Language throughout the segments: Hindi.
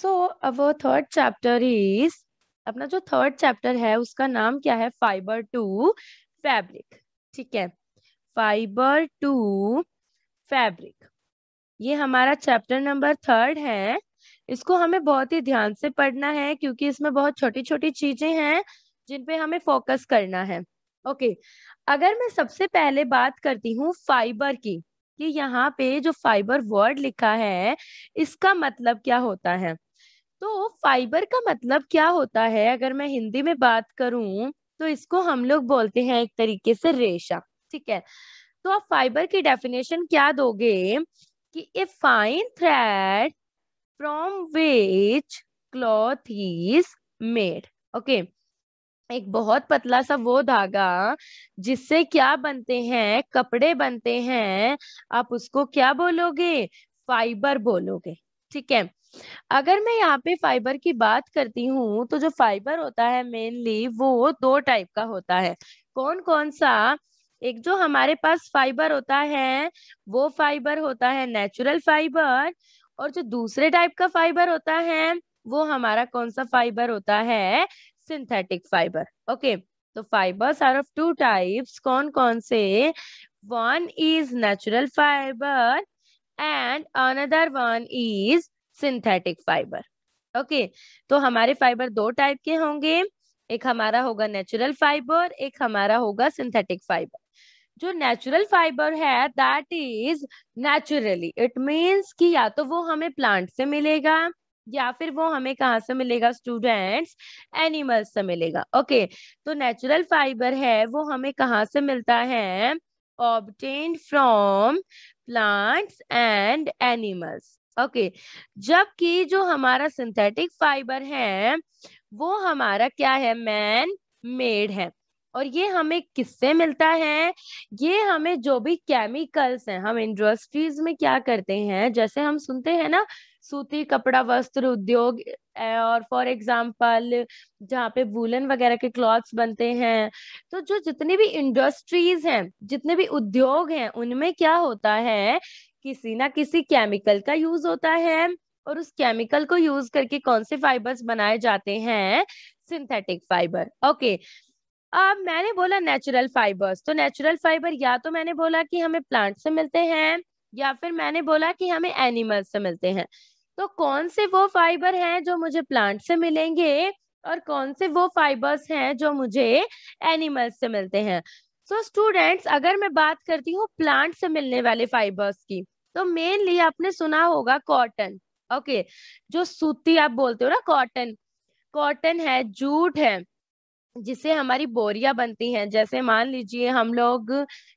सो अब थर्ड चैप्टर इज अपना जो थर्ड चैप्टर है उसका नाम क्या है फाइबर टू फैब्रिक ठीक है फाइबर टू फैब्रिक ये हमारा चैप्टर नंबर थर्ड है इसको हमें बहुत ही ध्यान से पढ़ना है क्योंकि इसमें बहुत छोटी छोटी चीजें हैं जिन पे हमें फोकस करना है ओके okay. अगर मैं सबसे पहले बात करती हूँ फाइबर की कि यहाँ पे जो फाइबर वर्ड लिखा है इसका मतलब क्या होता है तो फाइबर का मतलब क्या होता है अगर मैं हिंदी में बात करूं तो इसको हम लोग बोलते हैं एक तरीके से रेशा ठीक है तो आप फाइबर की डेफिनेशन क्या दोगे कि a fine thread from which cloth is made okay एक बहुत पतला सा वो धागा जिससे क्या बनते हैं कपड़े बनते हैं आप उसको क्या बोलोगे फाइबर बोलोगे ठीक है अगर मैं यहाँ पे फाइबर की बात करती हूँ तो जो फाइबर होता है मेनली वो दो टाइप का होता है कौन कौन सा एक जो हमारे पास फाइबर होता है वो फाइबर होता है नेचुरल फाइबर और जो दूसरे टाइप का फाइबर होता है वो हमारा कौन सा फाइबर होता है सिंथेटिक फाइबर ओके तो fibres are of two types कौन कौन से one is natural fibre and another one is synthetic fibre okay तो हमारे फाइबर दो टाइप के होंगे एक हमारा होगा नेचुरल फाइबर एक हमारा होगा सिंथेटिक फाइबर जो नेचुरल फाइबर है that is naturally it means कि या तो वो हमें प्लांट से मिलेगा या फिर वो हमें कहाँ से मिलेगा स्टूडेंट्स एनिमल्स से मिलेगा ओके okay, तो नेचुरल फाइबर है वो हमें कहाँ से मिलता है obtain from plants and animals okay जबकि जो हमारा सिंथेटिक फाइबर है वो हमारा क्या है मैन मेड है और ये हमें किससे मिलता है ये हमें जो भी केमिकल्स हैं हम इंडस्ट्रीज में क्या करते हैं जैसे हम सुनते हैं ना सूती कपड़ा वस्त्र उद्योग और फॉर एग्जांपल जहाँ पे वूलन वगैरह के क्लॉथ्स बनते हैं तो जो जितनी भी इंडस्ट्रीज हैं जितने भी उद्योग हैं उनमें क्या होता है किसी ना किसी केमिकल का यूज होता है और उस केमिकल को यूज करके कौन से फाइबर्स बनाए जाते हैं सिंथेटिक फाइबर ओके अब मैंने बोला नेचुरल फाइबर्स तो नेचुरल फाइबर या तो मैंने बोला कि हमें प्लांट से मिलते हैं या फिर मैंने बोला कि हमें एनिमल से मिलते हैं तो कौन से वो फाइबर हैं जो मुझे प्लांट से मिलेंगे और कौन से वो फाइबर्स हैं जो मुझे एनिमल्स से मिलते हैं सो so, स्टूडेंट्स अगर मैं बात करती हूँ प्लांट से मिलने वाले फाइबर्स की तो मेनली आपने सुना होगा कॉटन ओके okay, जो सूती आप बोलते हो ना कॉटन कॉटन है जूट है जिससे हमारी बोरिया बनती हैं जैसे मान लीजिए हम लोग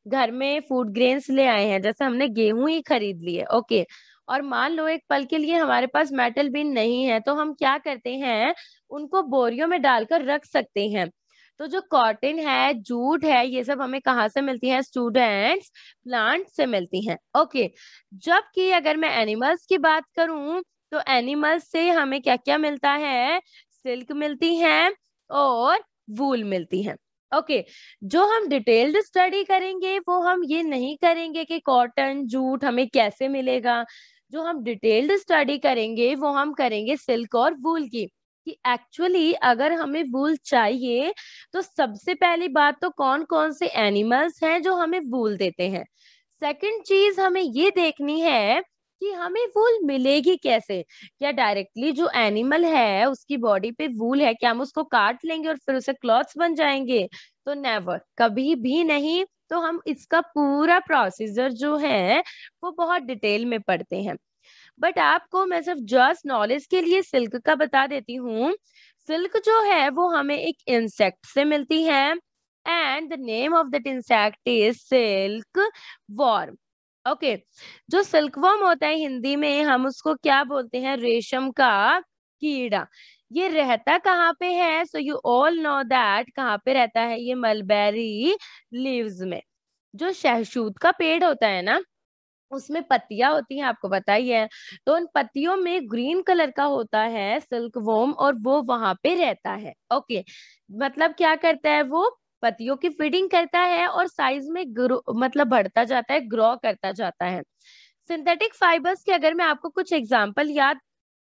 घर में फूड ग्रेन्स ले आए हैं जैसे हमने गेहूं ही खरीद लिए ओके और मान लो एक पल के लिए हमारे पास मेटल बिन नहीं है तो हम क्या करते हैं उनको बोरियों में डालकर रख सकते हैं तो जो कॉटन है जूट है ये सब हमें कहाँ से मिलती है स्टूडेंट्स प्लांट से मिलती हैं ओके जबकि अगर मैं एनिमल्स की बात करूं तो एनिमल्स से हमें क्या क्या मिलता है सिल्क मिलती है और वूल मिलती है ओके okay, जो हम डिटेल्ड स्टडी करेंगे वो हम ये नहीं करेंगे कि कॉटन जूट हमें कैसे मिलेगा जो हम डिटेल्ड स्टडी करेंगे वो हम करेंगे सिल्क और वूल की कि एक्चुअली अगर हमें वूल चाहिए तो सबसे पहली बात तो कौन कौन से एनिमल्स हैं जो हमें वूल देते हैं सेकंड चीज हमें ये देखनी है कि हमें वूल मिलेगी कैसे क्या डायरेक्टली जो एनिमल है उसकी बॉडी पे वूल है क्या हम उसको काट लेंगे और फिर उसे क्लॉथ्स बन जाएंगे तो नेवर कभी भी नहीं तो हम इसका पूरा प्रोसीजर जो है वो बहुत डिटेल में पढ़ते हैं बट आपको मैं सिर्फ जस्ट नॉलेज के लिए सिल्क का बता देती हूँ सिल्क जो है वो हमें एक इंसेक्ट से मिलती है and the name of that insect is silkworm okay जो सिल्क वॉर्म होता है हिंदी में हम उसको क्या बोलते हैं रेशम का कीड़ा ये रहता कहाँ पे है so you all know that कहाँ पे रहता है ये मलबेरी लीव्स में जो शहशूद का पेड़ होता है ना उसमें पत्तियां होती हैं आपको पता ही है तो उन पत्तियों में ग्रीन कलर का होता है सिल्क वोम और वो वहां पे रहता है ओके मतलब क्या करता है वो पत्तियों की फीडिंग करता है और साइज में मतलब बढ़ता जाता है ग्रो करता जाता है सिंथेटिक फाइबर्स के अगर मैं आपको कुछ एग्जाम्पल याद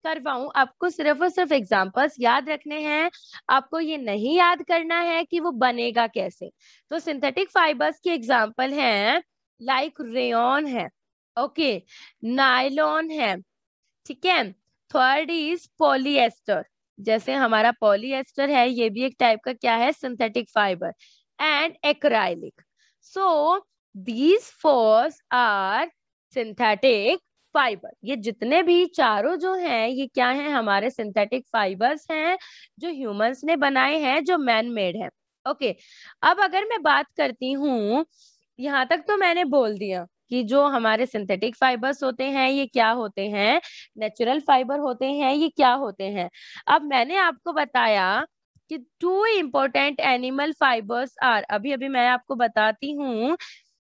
करवाऊं आपको सिर्फ और सिर्फ एग्जाम्पल्स याद रखने हैं आपको ये नहीं याद करना है कि वो बनेगा कैसे तो सिंथेटिक फाइबर्स की एग्जाम्पल है लाइक रेन है ओके नायलॉन है ठीक है थर्ड इज पॉलीएस्टर जैसे हमारा पॉलीएस्टर है ये भी एक टाइप का क्या है synthetic fibre and acrylic so these four are synthetic fibre ये जितने भी चारों जो हैं ये क्या हैं हमारे सिंथेटिक फाइबर्स हैं जो ह्यूमंस ने बनाए हैं जो मैन मेड है ओके okay. अब अगर मैं बात करती हूँ यहाँ तक तो मैंने बोल दिया कि जो हमारे सिंथेटिक फाइबर्स होते हैं ये क्या होते हैं नेचुरल फाइबर होते हैं ये क्या होते हैं अब मैंने आपको बताया कि two important animal fibres are अभी अभी मैं आपको बताती हूँ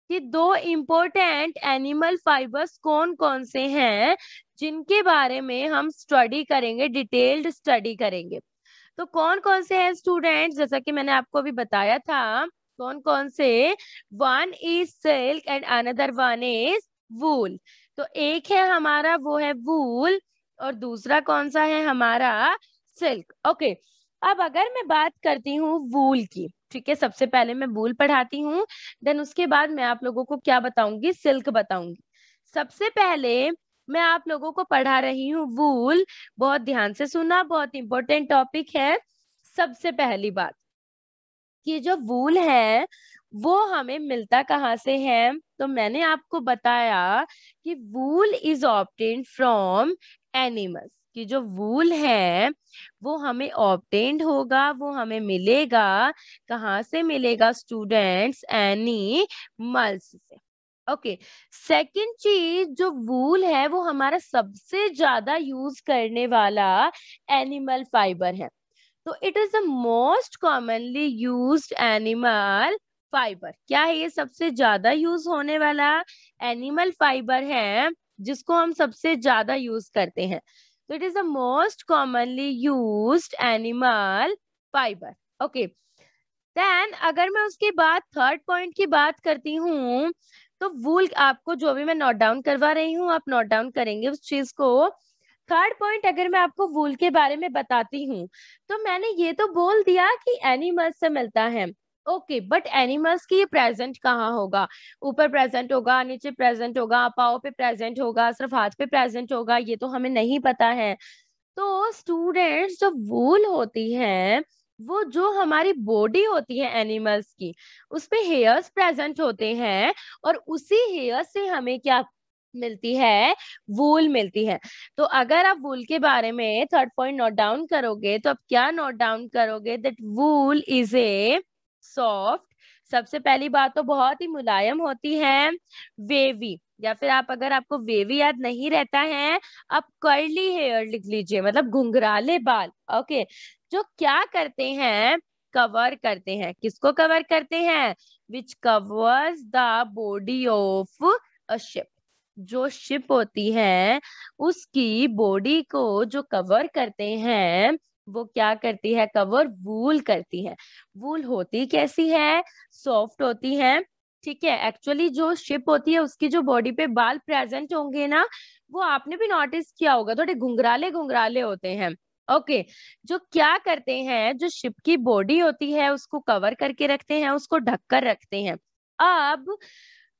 कि दो इम्पोर्टेंट एनिमल फाइबर्स कौन कौन से हैं जिनके बारे में हम स्टडी करेंगे डिटेल्ड स्टडी करेंगे तो कौन कौन से हैं स्टूडेंट जैसा कि मैंने आपको अभी बताया था कौन कौन से one is silk and another one is wool तो एक है हमारा वो है वूल और दूसरा कौन सा है हमारा सिल्क ओके अब अगर मैं बात करती हूँ वूल की ठीक है सबसे पहले मैं वूल पढ़ाती हूँ देन उसके बाद मैं आप लोगों को क्या बताऊंगी सिल्क बताऊंगी सबसे पहले मैं आप लोगों को पढ़ा रही हूँ वूल बहुत ध्यान से सुना बहुत इंपॉर्टेंट टॉपिक है सबसे पहली बात कि जो वूल है वो हमें मिलता कहाँ से है तो मैंने आपको बताया कि wool is obtain from animals कि जो वूल है वो हमें ऑप्टेंड होगा वो हमें मिलेगा कहाँ से मिलेगा स्टूडेंट्स मल्स से ओके सेकंड चीज जो वूल है वो हमारा सबसे ज्यादा यूज करने वाला एनिमल फाइबर है तो it is the most commonly use animal fibre क्या है ये सबसे ज्यादा यूज होने वाला एनिमल फाइबर है जिसको हम सबसे ज्यादा यूज करते हैं तो it is the most commonly use animal fibre okay then अगर मैं उसके बाद थर्ड पॉइंट की बात करती हूँ तो वूल आपको जो भी मैं नोट डाउन करवा रही हूँ आप नोट डाउन करेंगे उस चीज को थर्ड पॉइंट अगर मैं आपको वूल के बारे में बताती हूँ तो मैंने ये तो बोल दिया कि एनिमल्स से मिलता है ओके बट एनिमल्स की ये प्रेजेंट कहाँ होगा ऊपर प्रेजेंट होगा नीचे प्रेजेंट होगा पाओ पे प्रेजेंट होगा सिर्फ हाथ पे प्रेजेंट होगा ये तो हमें नहीं पता है तो स्टूडेंट्स जो वूल होती है वो जो हमारी बॉडी होती है एनिमल्स की उसपे हेयर्स प्रेजेंट होते हैं और उसी हेयर्स से हमें क्या मिलती है वूल मिलती है तो अगर आप वूल के बारे में थर्ड पॉइंट नोट डाउन करोगे तो आप क्या नोट डाउन करोगे that wool is a soft सबसे पहली बात तो बहुत ही मुलायम होती है वेवी या फिर आप अगर आपको वेवी याद नहीं रहता है आप कर्ली हेयर लिख लीजिए मतलब घुंघराले बाल ओके जो क्या करते हैं कवर करते हैं किसको कवर करते हैं which covers the body of a sheep जो शिप होती है उसकी बॉडी को जो कवर करते हैं वो क्या करती है कवर वूल करती है वूल होती कैसी है सॉफ्ट होती है ठीक है एक्चुअली जो शिप होती है उसकी जो बॉडी पे बाल प्रेजेंट होंगे ना वो आपने भी नोटिस किया होगा थोड़े घुंघराले घुंघराले होते हैं ओके okay. जो क्या करते हैं जो शिप की बॉडी होती है उसको कवर करके रखते हैं उसको ढककर रखते हैं अब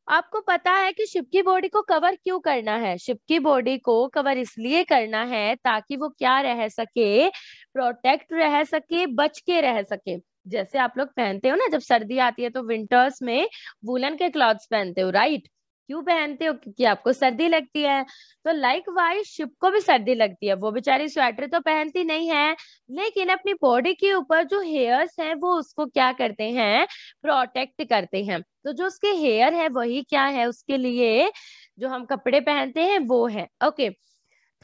आपको पता है कि शिप की बॉडी को कवर क्यों करना है शिप की बॉडी को कवर इसलिए करना है ताकि वो क्या रह सके प्रोटेक्ट रह सके बच के रह सके जैसे आप लोग पहनते हो ना जब सर्दी आती है तो विंटर्स में वुलन के क्लॉथ्स पहनते हो राइट क्यों पहनते हो क्योंकि आपको सर्दी लगती है तो लाइक वाइज शिप को भी सर्दी लगती है वो बेचारी स्वेटर तो पहनती नहीं है लेकिन अपनी बॉडी के ऊपर जो हेयर्स हैं वो उसको क्या करते हैं प्रोटेक्ट करते हैं तो जो उसके हेयर है वही क्या है उसके लिए जो हम कपड़े पहनते हैं वो है ओके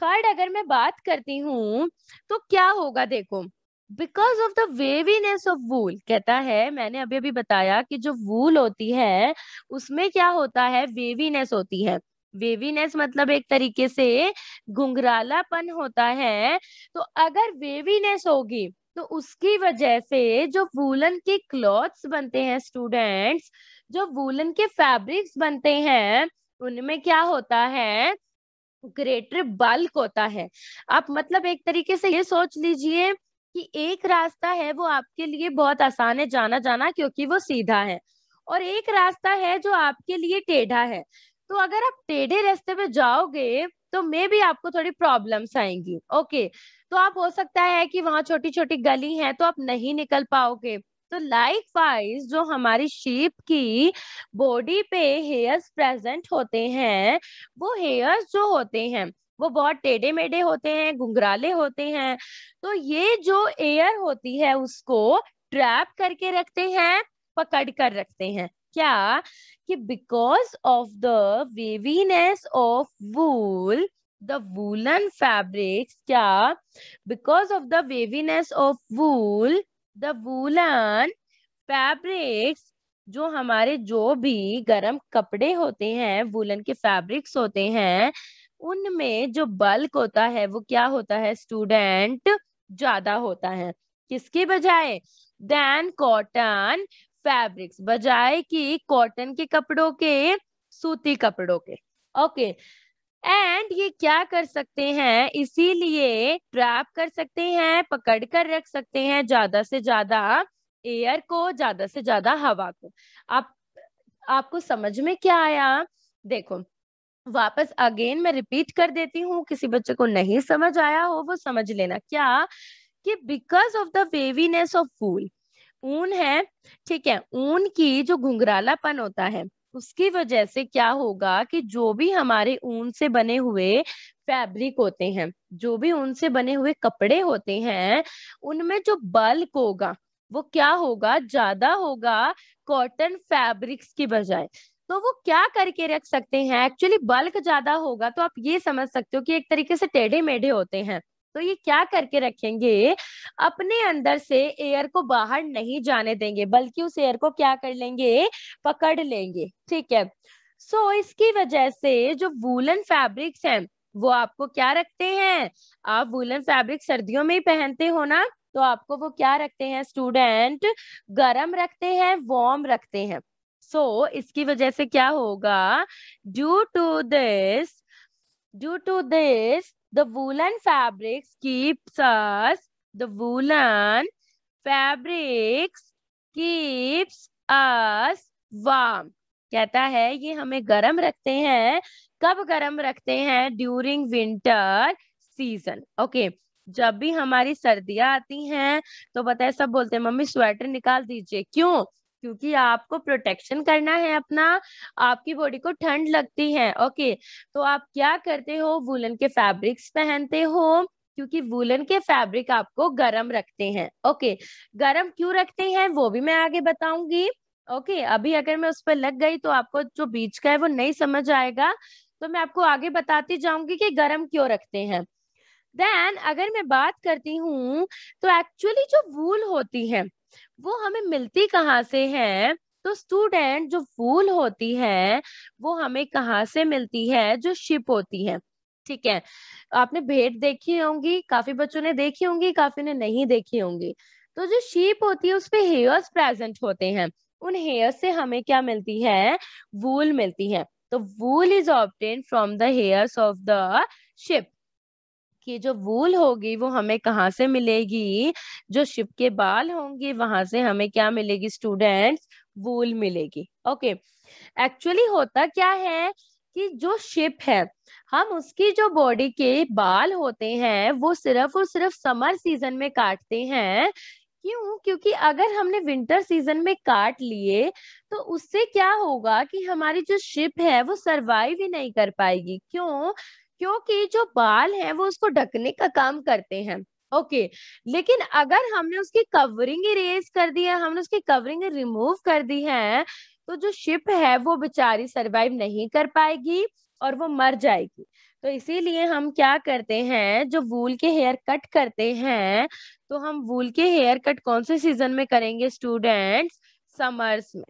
थर्ड अगर मैं बात करती हूँ तो क्या होगा देखो because of the waviness of wool कहता है मैंने अभी अभी बताया कि जो वूल होती है उसमें क्या होता है वेवीनेस होती है वेवीनेस मतलब एक तरीके से घुंघरालापन होता है तो अगर वेवीनेस होगी तो उसकी वजह से जो वूलन के क्लॉथ्स बनते हैं स्टूडेंट्स जो वूलन के फैब्रिक्स बनते हैं उनमें क्या होता है ग्रेटर बल्क होता है आप मतलब एक तरीके से ये सोच लीजिए कि एक रास्ता है वो आपके लिए बहुत आसान है जाना जाना क्योंकि वो सीधा है और एक रास्ता है जो आपके लिए टेढ़ा है तो अगर आप टेढ़े रास्ते पे जाओगे तो मे भी आपको थोड़ी प्रॉब्लम्स आएंगी ओके तो आप हो सकता है कि वहां छोटी छोटी गली है तो आप नहीं निकल पाओगे तो लाइक वाइज जो हमारी शीप की बॉडी पे हेयर्स प्रेजेंट होते हैं वो हेयर्स जो होते हैं वो बहुत टेढ़े मेढ़े होते हैं घुंघराले होते हैं तो ये जो एयर होती है उसको ट्रैप करके रखते हैं पकड़ कर रखते हैं क्या कि because of the waviness of wool the woollen fabrics क्या because of the waviness of wool the woollen fabrics जो हमारे जो भी गर्म कपड़े होते हैं वूलन के फैब्रिक्स होते हैं उनमें जो बल्क होता है वो क्या होता है स्टूडेंट ज्यादा होता है किसके बजाय देन कॉटन फैब्रिक्स बजाय कि कॉटन के कपड़ों के सूती कपड़ों के ओके okay. एंड ये क्या कर सकते हैं इसीलिए ट्रैप कर सकते हैं पकड़ कर रख सकते हैं ज्यादा से ज्यादा एयर को ज्यादा से ज्यादा हवा को आप आपको समझ में क्या आया देखो वापस अगेन मैं रिपीट कर देती हूँ किसी बच्चे को नहीं समझ आया हो वो समझ लेना क्या कि because of the waviness of wool ऊन है ठीक है ऊन की जो घुंघरालापन होता है उसकी वजह से क्या होगा कि जो भी हमारे ऊन से बने हुए फैब्रिक होते हैं जो भी ऊन से बने हुए कपड़े होते हैं उनमें जो बल्क होगा वो क्या होगा ज्यादा होगा कॉटन फैब्रिक्स की बजाय तो वो क्या करके रख सकते हैं एक्चुअली बल्क ज्यादा होगा तो आप ये समझ सकते हो कि एक तरीके से टेढ़े मेढ़े होते हैं तो ये क्या करके रखेंगे अपने अंदर से एयर को बाहर नहीं जाने देंगे बल्कि उस एयर को क्या कर लेंगे पकड़ लेंगे ठीक है सो so, इसकी वजह से जो वूलन फैब्रिक्स हैं वो आपको क्या रखते हैं आप वूलन फैब्रिक सर्दियों में ही पहनते हो ना तो आपको वो क्या रखते हैं स्टूडेंट गर्म रखते हैं वार्म रखते हैं सो so, इसकी वजह से क्या होगा due to this due to this the woollen fabrics keeps us the woollen fabrics keeps us warm कहता है ये हमें गर्म रखते हैं कब गर्म रखते हैं ड्यूरिंग विंटर सीजन ओके जब भी हमारी सर्दियां आती हैं तो बताए सब बोलते हैं मम्मी स्वेटर निकाल दीजिए क्यों क्योंकि आपको प्रोटेक्शन करना है अपना आपकी बॉडी को ठंड लगती है ओके तो आप क्या करते हो वुलन के फैब्रिक्स पहनते हो क्योंकि वुलन के फैब्रिक आपको गर्म रखते हैं ओके गर्म क्यों रखते हैं वो भी मैं आगे बताऊंगी ओके अभी अगर मैं उस पर लग गई तो आपको जो बीच का है वो नहीं समझ आएगा तो मैं आपको आगे बताती जाऊंगी कि गर्म क्यों रखते हैं देन अगर मैं बात करती हूँ तो एक्चुअली जो वूल होती है वो हमें मिलती कहाँ से है तो स्टूडेंट जो वूल होती है वो हमें कहाँ से मिलती है जो शिप होती है ठीक है आपने भेड़ देखी होंगी काफी बच्चों ने देखी होंगी काफी ने नहीं देखी होंगी तो जो शीप होती है उसपे हेयर्स प्रेजेंट होते हैं उन हेयर्स से हमें क्या मिलती है वूल मिलती है तो wool is obtain from the hairs of the sheep कि जो वूल होगी वो हमें कहाँ से मिलेगी जो शिप के बाल होंगे वहां से हमें क्या मिलेगी स्टूडेंट्स वूल मिलेगी ओके okay. एक्चुअली होता क्या है कि जो शिप है हम उसकी जो बॉडी के बाल होते हैं वो सिर्फ और सिर्फ समर सीजन में काटते हैं क्यों क्योंकि अगर हमने विंटर सीजन में काट लिए तो उससे क्या होगा कि हमारी जो शिप है वो सरवाइव ही नहीं कर पाएगी क्यों क्योंकि जो बाल है वो उसको ढकने का काम करते हैं ओके लेकिन अगर हमने उसकी कवरिंग इरेज कर दी है हमने उसकी कवरिंग रिमूव कर दी है तो जो शिप है वो बेचारी सरवाइव नहीं कर पाएगी और वो मर जाएगी तो इसीलिए हम क्या करते हैं जो वूल के हेयर कट करते हैं तो हम वूल के हेयर कट कौन से सीजन में करेंगे स्टूडेंट्स समर्स में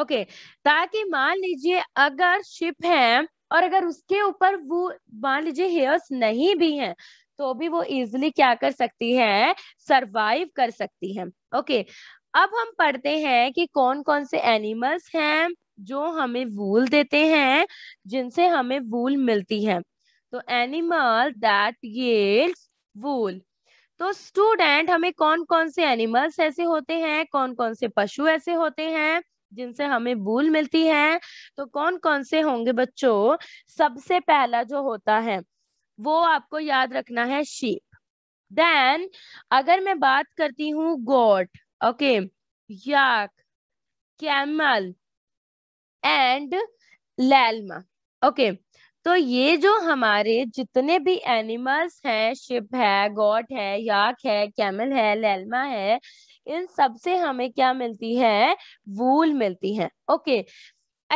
ओके okay. ताकि मान लीजिए अगर शिप है और अगर उसके ऊपर वो मान लीजिए हेयर्स नहीं भी हैं तो भी वो इजिली क्या कर सकती है सरवाइव कर सकती है ओके अब हम पढ़ते हैं कि कौन कौन से एनिमल्स हैं जो हमें वूल देते हैं जिनसे हमें वूल मिलती है तो एनिमल दैट येल्स वूल तो स्टूडेंट हमें कौन कौन से एनिमल्स ऐसे होते हैं कौन कौन से पशु ऐसे होते हैं जिनसे हमें भूल मिलती है तो कौन कौन से होंगे बच्चों सबसे पहला जो होता है वो आपको याद रखना है शीप देन अगर मैं बात करती हूँ goat okay yak camel and llama okay तो ये जो हमारे जितने भी एनिमल्स हैं शिप है गोट है याक है कैमल है लैलमा है इन सब से हमें क्या मिलती है वूल मिलती है ओके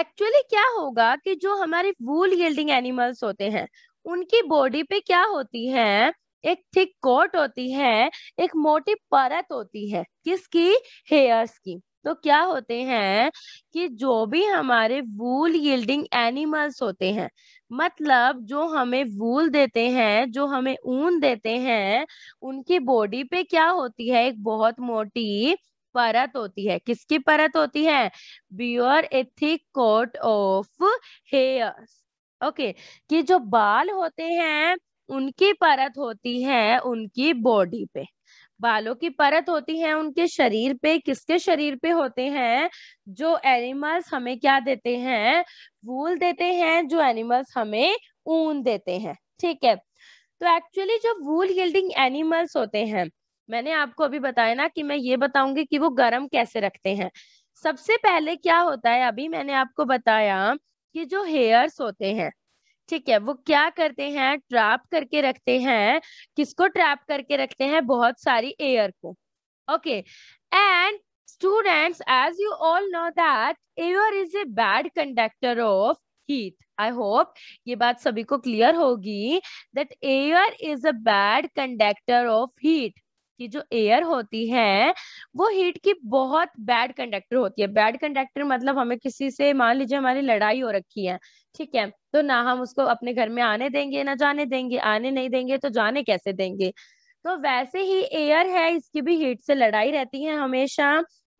एक्चुअली क्या होगा कि जो हमारे वूल गिल्डिंग एनिमल्स होते हैं उनकी बॉडी पे क्या होती है एक थिक कोट होती है एक मोटी परत होती है किसकी हेयर्स की तो क्या होते हैं कि जो भी हमारे वूल यील्डिंग एनिमल्स होते हैं मतलब जो हमें वूल देते हैं जो हमें ऊन देते हैं उनकी बॉडी पे क्या होती है एक बहुत मोटी परत होती है किसकी परत होती है bear a thick coat of hairs okay कि जो बाल होते हैं उनकी परत होती है उनकी बॉडी पे बालों की परत होती है उनके शरीर पे किसके शरीर पे होते हैं जो एनिमल्स हमें क्या देते हैं वूल देते हैं जो एनिमल्स हमें ऊन देते हैं ठीक है तो एक्चुअली जो वूल यील्डिंग एनिमल्स होते हैं मैंने आपको अभी बताया ना कि मैं ये बताऊंगी कि वो गर्म कैसे रखते हैं सबसे पहले क्या होता है अभी मैंने आपको बताया कि जो हेयर्स होते हैं ठीक है वो क्या करते हैं ट्रैप करके रखते हैं किसको ट्रैप करके रखते हैं बहुत सारी एयर को okay and students as you all know that air is a bad conductor of heat I hope ये बात सभी को क्लियर होगी that air is a bad conductor of heat कि जो एयर होती है वो हीट की बहुत बैड कंडक्टर होती है बैड कंडक्टर मतलब हमें किसी से मान लीजिए हमारी लड़ाई हो रखी है ठीक है तो ना हम उसको अपने घर में आने देंगे ना जाने देंगे आने नहीं देंगे तो जाने कैसे देंगे तो वैसे ही एयर है इसकी भी हीट से लड़ाई रहती है हमेशा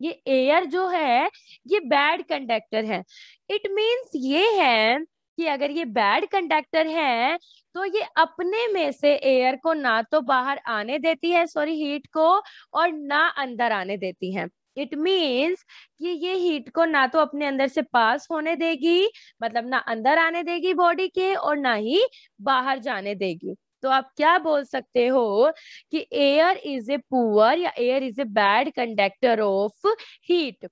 ये एयर जो है ये बैड कंडक्टर है इट मीन्स ये है कि अगर ये बैड कंडक्टर है तो ये अपने में से एयर को ना तो बाहर आने देती है सॉरी हीट को और ना अंदर आने देती है इट मीन्स कि ये हीट को ना तो अपने अंदर से पास होने देगी मतलब ना अंदर आने देगी बॉडी के और ना ही बाहर जाने देगी तो आप क्या बोल सकते हो कि एयर इज ए पुअर या air is a bad conductor of heat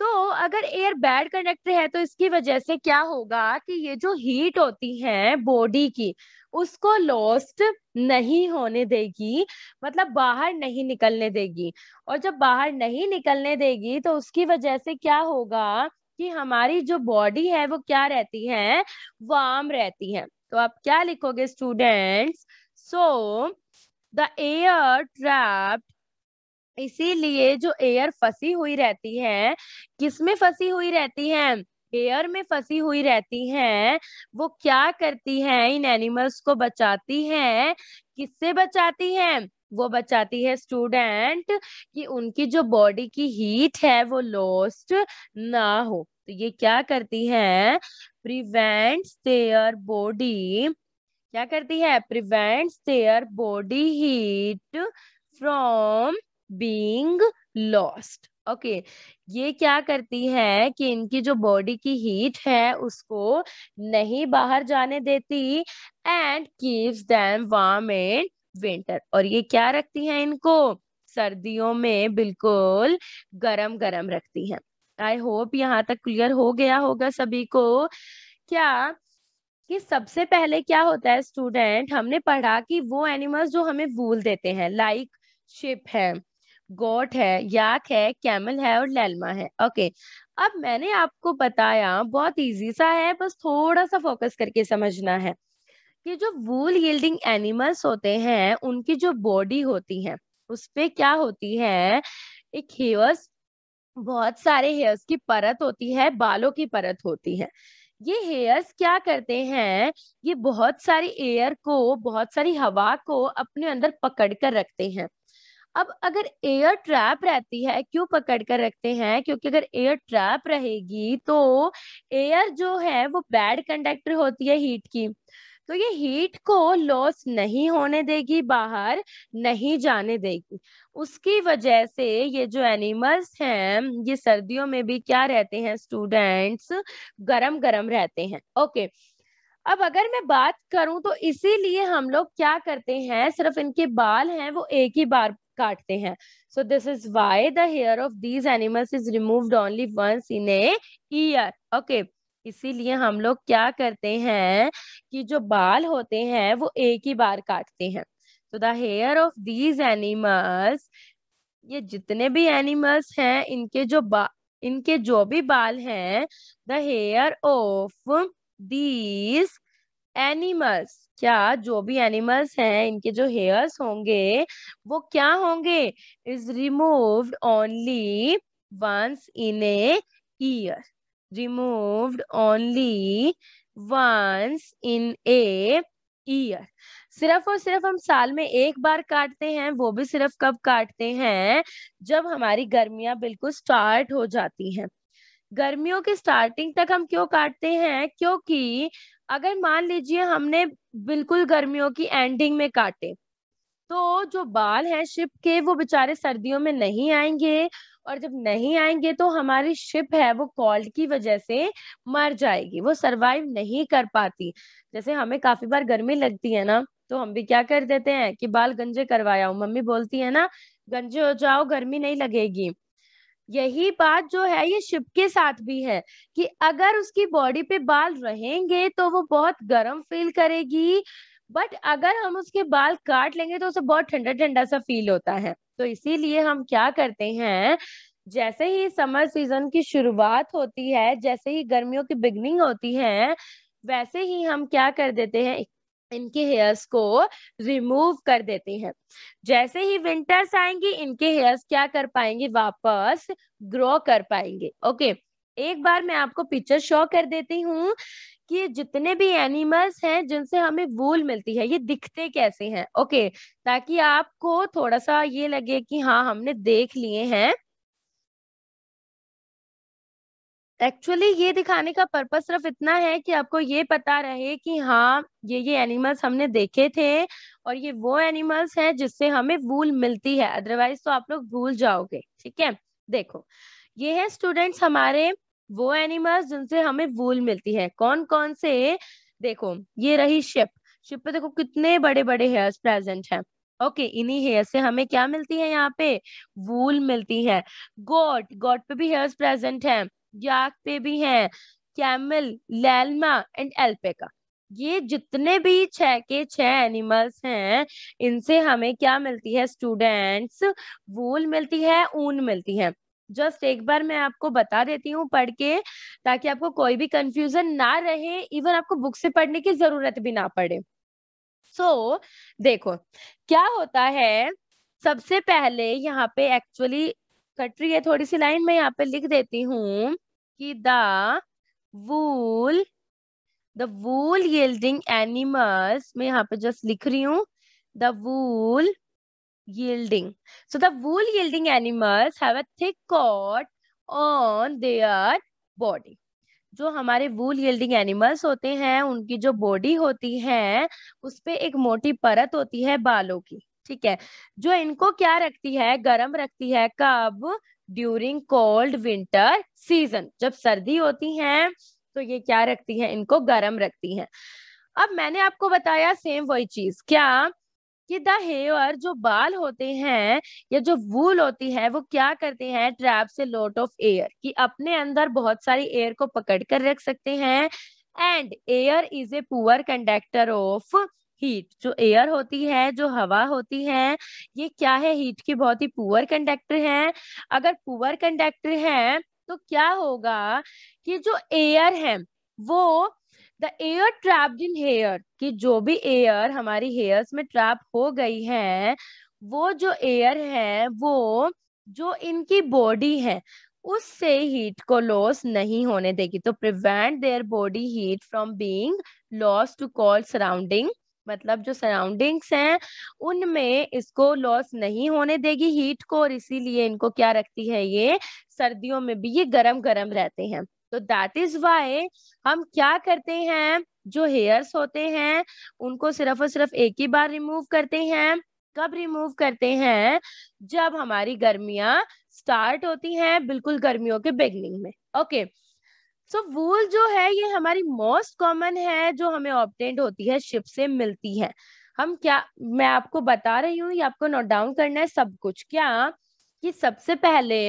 तो अगर एयर बैड कंडक्टर है तो इसकी वजह से क्या होगा कि ये जो हीट होती है बॉडी की उसको लॉस्ट नहीं होने देगी मतलब बाहर नहीं निकलने देगी और जब बाहर नहीं निकलने देगी तो उसकी वजह से क्या होगा कि हमारी जो बॉडी है वो क्या रहती है वार्म रहती है तो आप क्या लिखोगे students so the air trapped इसीलिए जो एयर फंसी हुई रहती है किस में फंसी हुई रहती हैं हेयर में फंसी हुई रहती हैं वो क्या करती हैं इन एनिमल्स को बचाती हैं किससे बचाती हैं वो बचाती है स्टूडेंट कि उनकी जो बॉडी की हीट है वो लॉस्ट ना हो तो ये क्या करती है प्रिवेंट्स देयर बॉडी क्या करती है prevents their body heat from being lost okay okay. ये क्या करती है कि इनकी जो बॉडी की हीट है उसको नहीं बाहर जाने देती and keeps them warm in winter और ये क्या रखती है इनको सर्दियों में बिल्कुल गरम गरम रखती है आई होप यहाँ तक क्लियर हो गया होगा सभी को क्या कि सबसे पहले क्या होता है स्टूडेंट हमने पढ़ा कि वो एनिमल्स जो हमें भूल देते हैं लाइक like शिप है गोट है याक है कैमल है और लैलमा है ओके अब मैंने आपको बताया बहुत इजी सा है बस थोड़ा सा फोकस करके समझना है कि जो वूल यील्डिंग एनिमल्स होते हैं उनकी जो बॉडी होती है उस पर क्या होती है एक हेयर्स बहुत सारे हेयर्स की परत होती है बालों की परत होती है ये हेयर्स क्या करते हैं ये बहुत सारी एयर को बहुत सारी हवा को अपने अंदर पकड़ कर रखते हैं अब अगर एयर ट्रैप रहती है क्यों पकड़ कर रखते हैं क्योंकि अगर एयर ट्रैप रहेगी तो एयर जो है वो बैड कंडक्टर होती है हीट की तो ये हीट को लॉस नहीं होने देगी बाहर नहीं जाने देगी उसकी वजह से ये जो एनिमल्स हैं ये सर्दियों में भी क्या रहते हैं स्टूडेंट्स गरम गरम रहते हैं ओके अब अगर मैं बात करूं तो इसीलिए हम लोग क्या करते हैं सिर्फ इनके बाल हैं वो एक ही बार काटते हैं so this is why the hair of these animals is removed only once in a year okay इसीलिए हम लोग क्या करते हैं कि जो बाल होते हैं वो एक ही बार काटते हैं तो the hair of these animals ये जितने भी एनिमल्स हैं इनके जो बा इनके जो भी बाल हैं the hair of these animals क्या जो भी एनिमल्स हैं इनके जो हेयर्स होंगे वो क्या होंगे is removed only once in a year removed only once in a year सिर्फ और सिर्फ हम साल में एक बार काटते हैं वो भी सिर्फ कब काटते हैं जब हमारी गर्मियां बिल्कुल स्टार्ट हो जाती हैं गर्मियों के स्टार्टिंग तक हम क्यों काटते हैं क्योंकि अगर मान लीजिए हमने बिल्कुल गर्मियों की एंडिंग में काटे तो जो बाल हैं शिप के वो बेचारे सर्दियों में नहीं आएंगे और जब नहीं आएंगे तो हमारी शिप है वो कॉल्ड की वजह से मर जाएगी वो सरवाइव नहीं कर पाती जैसे हमें काफी बार गर्मी लगती है ना तो हम भी क्या कर देते हैं कि बाल गंजे करवाया हूँ मम्मी बोलती है ना गंजे हो जाओ गर्मी नहीं लगेगी यही बात जो है ये शिप के साथ भी है कि अगर उसकी बॉडी पे बाल रहेंगे तो वो बहुत गर्म फील करेगी बट अगर हम उसके बाल काट लेंगे तो उसे बहुत ठंडा ठंडा सा फील होता है तो इसीलिए हम क्या करते हैं जैसे ही समर सीजन की शुरुआत होती है जैसे ही गर्मियों की बिगनिंग होती है वैसे ही हम क्या कर देते हैं एक इनके हेयर्स को रिमूव कर देते हैं जैसे ही विंटर्स आएंगे इनके हेयर्स क्या कर पाएंगे वापस ग्रो कर पाएंगे ओके एक बार मैं आपको पिक्चर शो कर देती हूँ कि जितने भी एनिमल्स हैं जिनसे हमें वूल मिलती है ये दिखते कैसे हैं ओके ताकि आपको थोड़ा सा ये लगे कि हाँ हमने देख लिए हैं एक्चुअली ये दिखाने का पर्पज सिर्फ इतना है कि आपको ये पता रहे कि हाँ ये ये एनिमल्स हमने देखे थे और ये वो एनिमल्स हैं जिससे हमें वूल मिलती है अदरवाइज तो आप लोग भूल जाओगे ठीक है देखो ये है स्टूडेंट्स हमारे वो एनिमल्स जिनसे हमें वूल मिलती है कौन कौन से देखो ये रही शिप शिप पे देखो कितने बड़े बड़े हेयर्स प्रेजेंट हैं ओके इन्हीं हेयर से हमें क्या मिलती है यहाँ पे वूल मिलती है गोट गोट पे भी हेयर्स प्रेजेंट हैं पे भी हैं कैमल लैलमा एंड एल्पेका ये जितने भी छह के छह एनिमल्स हैं इनसे हमें क्या मिलती है स्टूडेंट्स वूल मिलती है ऊन मिलती है जस्ट एक बार मैं आपको बता देती हूँ पढ़ के ताकि आपको कोई भी कंफ्यूजन ना रहे इवन आपको बुक से पढ़ने की जरूरत भी ना पड़े सो so, देखो क्या होता है सबसे पहले यहाँ पे एक्चुअली कट रही है थोड़ी सी लाइन मैं यहाँ पे लिख देती हूँ कि the wool the wool yielding animals मैं यहाँ पे जस्ट लिख रही हूँ the wool yielding so the wool yielding animals have a thick coat on their body जो हमारे वूल यील्डिंग एनिमल्स होते हैं उनकी जो बॉडी होती है उस पर एक मोटी परत होती है बालों की ठीक है जो इनको क्या रखती है गर्म रखती है कब ड्यूरिंग कोल्ड विंटर सीजन जब सर्दी होती है तो ये क्या रखती है इनको गर्म रखती है अब मैंने आपको बताया सेम वही चीज क्या कि द हेयर जो बाल होते हैं या जो वूल होती है वो क्या करते हैं ट्रैप से लोट ऑफ एयर कि अपने अंदर बहुत सारी एयर को पकड़ कर रख सकते हैं and air is a poor conductor of heat जो एयर होती है जो हवा होती है ये क्या है हीट की बहुत ही पुअर कंडक्टर है अगर पुअर कंडक्टर है तो क्या होगा कि जो एयर है वो the air trapped in hair कि जो भी एयर हमारी हेयर्स में ट्रैप हो गई है वो जो एयर है वो जो इनकी बॉडी है उससे हीट को लॉस नहीं होने देगी तो prevent their body heat from being loss to cold surrounding मतलब जो सराउंडिंग्स हैं उनमें इसको लॉस नहीं होने देगी हीट को और इसीलिए इनको क्या रखती है ये सर्दियों में भी ये गरम गरम रहते हैं तो दैट इज वाई हम क्या करते हैं जो हेयर्स होते हैं उनको सिर्फ और सिर्फ एक ही बार रिमूव करते हैं कब रिमूव करते हैं जब हमारी गर्मियां स्टार्ट होती हैं बिल्कुल गर्मियों के बिगनिंग में ओके okay. सो वूल जो है ये हमारी मोस्ट कॉमन है जो हमें ऑप्टेंड होती है शिप से मिलती है हम क्या मैं आपको बता रही हूँ ये आपको नोट डाउन करना है सब कुछ क्या कि सबसे पहले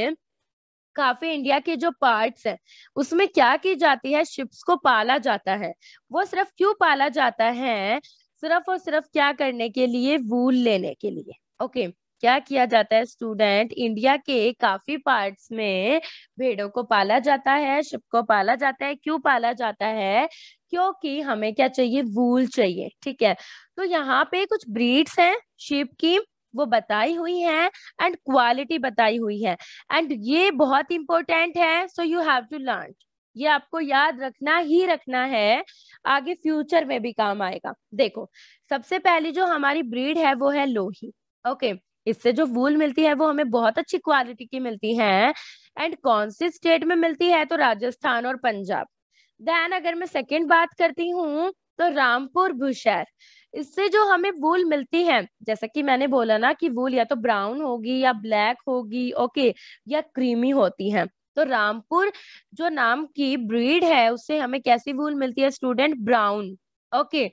काफी इंडिया के जो पार्ट्स हैं उसमें क्या की जाती है शिप्स को पाला जाता है वो सिर्फ क्यों पाला जाता है सिर्फ और सिर्फ क्या करने के लिए वूल लेने के लिए ओके okay. क्या किया जाता है स्टूडेंट इंडिया के काफी पार्ट्स में भेड़ों को पाला जाता है शिप को पाला जाता है क्यों पाला जाता है क्योंकि हमें क्या चाहिए वूल चाहिए ठीक है तो यहाँ पे कुछ ब्रीड्स हैं शिप की वो बताई हुई है एंड क्वालिटी बताई हुई है एंड ये बहुत इंपॉर्टेंट है so you have to learn ये आपको याद रखना ही रखना है आगे फ्यूचर में भी काम आएगा देखो सबसे पहली जो हमारी ब्रीड है वो है लोही ओके okay. इससे जो वूल मिलती है वो हमें बहुत अच्छी क्वालिटी की मिलती है एंड कौन से स्टेट में मिलती है तो राजस्थान और पंजाब देन अगर मैं सेकेंड बात करती हूँ तो रामपुर भूशहर इससे जो हमें वूल मिलती है जैसा कि मैंने बोला ना कि वूल या तो ब्राउन होगी या ब्लैक होगी ओके या क्रीमी होती है तो रामपुर जो नाम की ब्रीड है उससे हमें कैसी वूल मिलती है स्टूडेंट ब्राउन ओके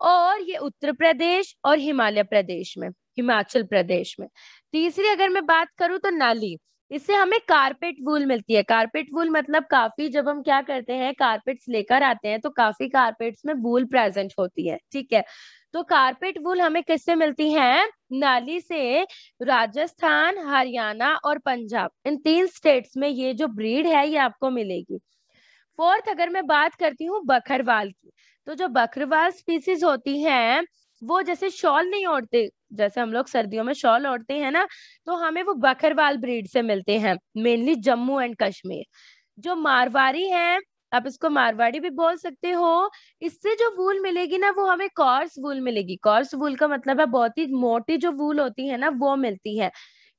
और ये उत्तर प्रदेश और हिमालय प्रदेश में हिमाचल प्रदेश में तीसरी अगर मैं बात करूं तो नाली इससे हमें कारपेट वूल मिलती है कारपेट वूल मतलब काफी जब हम क्या करते हैं कारपेट्स लेकर आते हैं तो काफी कारपेट्स में वूल प्रेजेंट होती है ठीक है तो कारपेट वूल हमें किससे मिलती है नाली से राजस्थान हरियाणा और पंजाब इन तीन स्टेट्स में ये जो ब्रीड है ये आपको मिलेगी फोर्थ अगर मैं बात करती हूँ बकरवाल की तो जो बकरवाल स्पीसीज होती हैं वो जैसे शॉल नहीं ओढ़ते जैसे हम लोग सर्दियों में शॉल ओढ़ते हैं ना तो हमें वो बकरवाल ब्रीड से मिलते हैं मेनली जम्मू एंड कश्मीर जो मारवाड़ी है आप इसको मारवाड़ी भी बोल सकते हो इससे जो वूल मिलेगी ना वो हमें कॉर्स वूल मिलेगी कॉर्स वूल का मतलब है बहुत ही मोटी जो वूल होती है ना वो मिलती है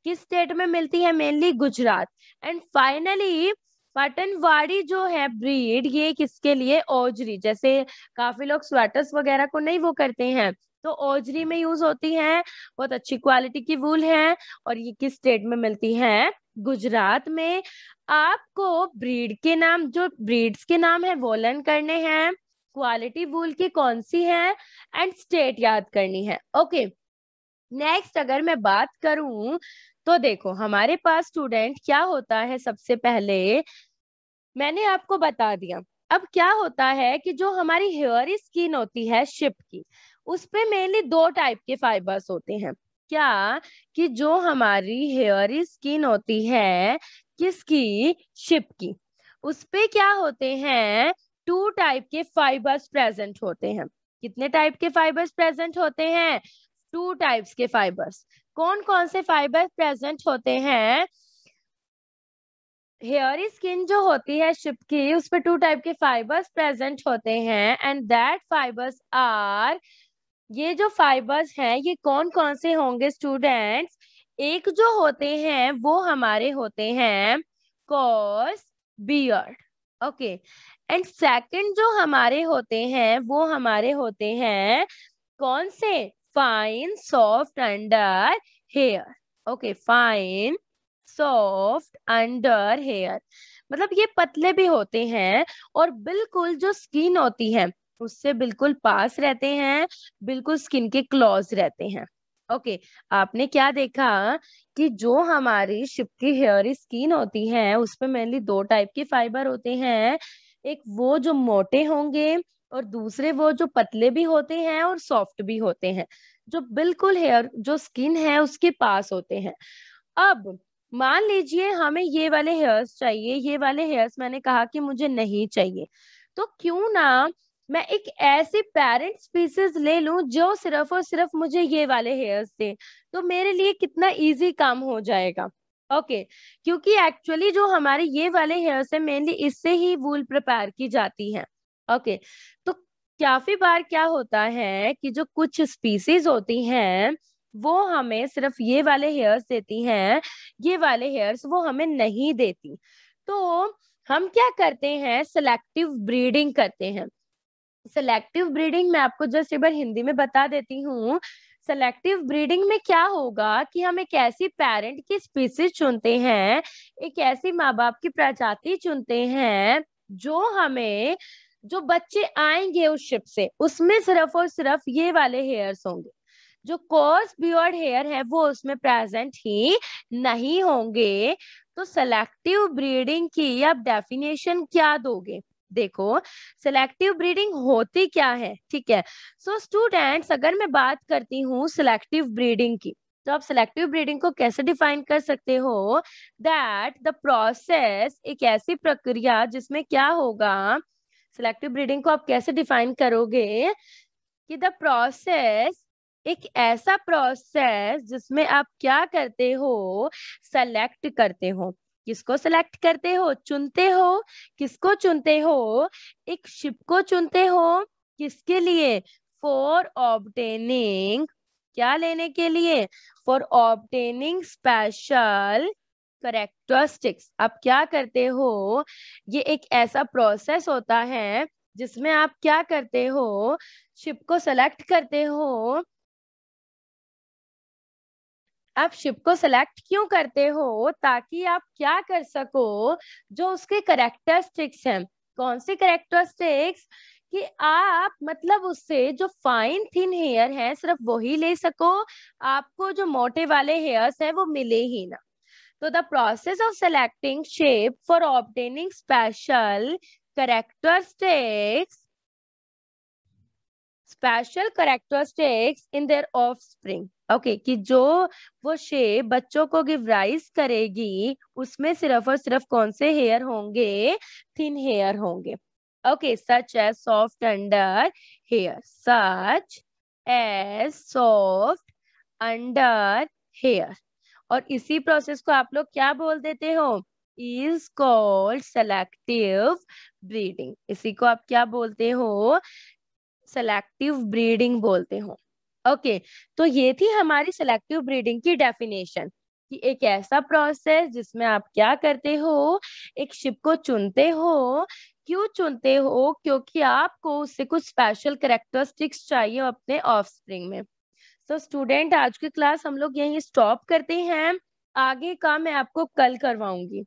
किस स्टेट में मिलती है mainly Gujarat and finally Patanwadi जो है ब्रीड ये किसके लिए ओजरी जैसे काफी लोग स्वेटर्स वगैरह को नहीं वो करते हैं तो ओजरी में यूज होती है बहुत अच्छी क्वालिटी की वूल है और ये किस स्टेट में मिलती है गुजरात में आपको ब्रीड के नाम जो ब्रीड्स के नाम है वो लर्न करने हैं क्वालिटी वूल की कौन सी है एंड स्टेट याद करनी है ओके okay. नेक्स्ट अगर मैं बात करूं तो देखो हमारे पास स्टूडेंट क्या होता है सबसे पहले मैंने आपको बता दिया अब क्या होता है कि जो हमारी हेयर स्किन होती है शिप की उस मेनली दो टाइप के फाइबर्स होते हैं क्या कि जो हमारी हेयर स्किन होती है किसकी शिप की उस क्या होते हैं टू टाइप के फाइबर्स प्रेजेंट होते हैं कितने टाइप के फाइबर्स प्रेजेंट होते हैं टू टाइप्स के फाइबर्स कौन कौन से फाइबर प्रेजेंट होते हैं हेयर स्किन जो होती है शिप की उस पर टू टाइप के फाइबर्स प्रेजेंट होते हैं एंड दैट फाइबर्स आर ये जो फाइबर्स हैं ये कौन कौन से होंगे स्टूडेंट्स एक जो होते हैं वो हमारे होते हैं coarse beard okay and second जो हमारे होते हैं वो हमारे होते हैं कौन से fine, soft under hair. Okay, fine, soft under hair. मतलब ये पतले भी होते हैं और बिल्कुल जो स्किन होती है उससे बिल्कुल पास रहते हैं बिल्कुल स्किन के क्लॉज रहते हैं ओके okay, आपने क्या देखा कि जो हमारी शिप की हेयरी स्किन होती है उसमें मेनली दो टाइप के फाइबर होते हैं एक वो जो मोटे होंगे और दूसरे वो जो पतले भी होते हैं और सॉफ्ट भी होते हैं जो बिल्कुल हेयर जो स्किन है उसके पास होते हैं अब मान लीजिए हमें ये वाले हेयर्स चाहिए ये वाले हेयर्स मैंने कहा कि मुझे नहीं चाहिए तो क्यों ना मैं एक ऐसे पेरेंट स्पीसीज ले लूं जो सिर्फ और सिर्फ मुझे ये वाले हेयर्स दे तो मेरे लिए कितना इजी काम हो जाएगा ओके okay. क्योंकि एक्चुअली जो हमारे ये वाले हेयर्स है मेनली इससे ही वूल प्रिपेयर की जाती है ओके तो काफी बार क्या होता है कि जो कुछ स्पीसीज होती हैं वो हमें सिर्फ ये वाले हेयर्स देती हैं ये वाले हेयर्स वो हमें नहीं देती तो हम क्या करते हैं सिलेक्टिव ब्रीडिंग करते हैं सेलेक्टिव ब्रीडिंग मैं आपको जस्ट एक बार हिंदी में बता देती हूँ सेलेक्टिव ब्रीडिंग में क्या होगा कि हम एक ऐसी पेरेंट की स्पीसीज चुनते हैं एक ऐसी माँ बाप की प्रजाति चुनते हैं जो हमें जो बच्चे आएंगे उस शिप से उसमें सिर्फ और सिर्फ ये वाले हेयर्स होंगे जो कोर्स बियर्ड हेयर है वो उसमें प्रेजेंट ही नहीं होंगे तो सेलेक्टिव ब्रीडिंग की आप डेफिनेशन क्या दोगे देखो सिलेक्टिव ब्रीडिंग होती क्या है ठीक है सो so, स्टूडेंट्स अगर मैं बात करती हूँ सिलेक्टिव ब्रीडिंग की तो आप सिलेक्टिव ब्रीडिंग को कैसे डिफाइन कर सकते हो दैट द प्रोसेस एक ऐसी प्रक्रिया जिसमें क्या होगा सिलेक्टिव ब्रीडिंग को आप कैसे डिफाइन करोगे कि द प्रोसेस एक ऐसा प्रोसेस जिसमें आप क्या करते हो सेलेक्ट करते हो किसको सेलेक्ट करते हो चुनते हो किसको चुनते हो एक शिप को चुनते हो किसके लिए फॉर ऑब्टेनिंग क्या लेने के लिए फॉर ऑब्टेनिंग स्पेशल करेक्टरिस्टिक्स आप क्या करते हो ये एक ऐसा प्रोसेस होता है जिसमें आप क्या करते हो शिप को सेलेक्ट करते हो आप शिप को सेलेक्ट क्यों करते हो ताकि आप क्या कर सको जो उसके करेक्टरिस्टिक्स हैं कौन सी करेक्टरिस्टिक्स कि आप मतलब उससे जो फाइन थिन हेयर है सिर्फ वही ले सको आपको जो मोटे वाले हेयर्स हैं वो मिले ही ना the process of of shape for for special character स्टेक्स special characteristics in their spring okay कि जो वो शेप बच्चों को गिव राइज करेगी उसमें सिर्फ और सिर्फ कौन से हेयर होंगे थिन हेयर होंगे okay such as soft under hair such as soft under hair और इसी प्रोसेस को आप लोग क्या बोल देते हो इज कॉल्ड सेलेक्टिव ब्रीडिंग इसी को आप क्या बोलते हो सेलेक्टिव ब्रीडिंग बोलते हो ओके okay, तो ये थी हमारी सेलेक्टिव ब्रीडिंग की डेफिनेशन कि एक ऐसा प्रोसेस जिसमें आप क्या करते हो एक शिप को चुनते हो क्यों चुनते हो क्योंकि आपको उससे कुछ स्पेशल करेक्टरिस्टिक्स चाहिए अपने ऑफ में तो स्टूडेंट आज की क्लास हम लोग यही स्टॉप करते हैं आगे का मैं आपको कल करवाऊंगी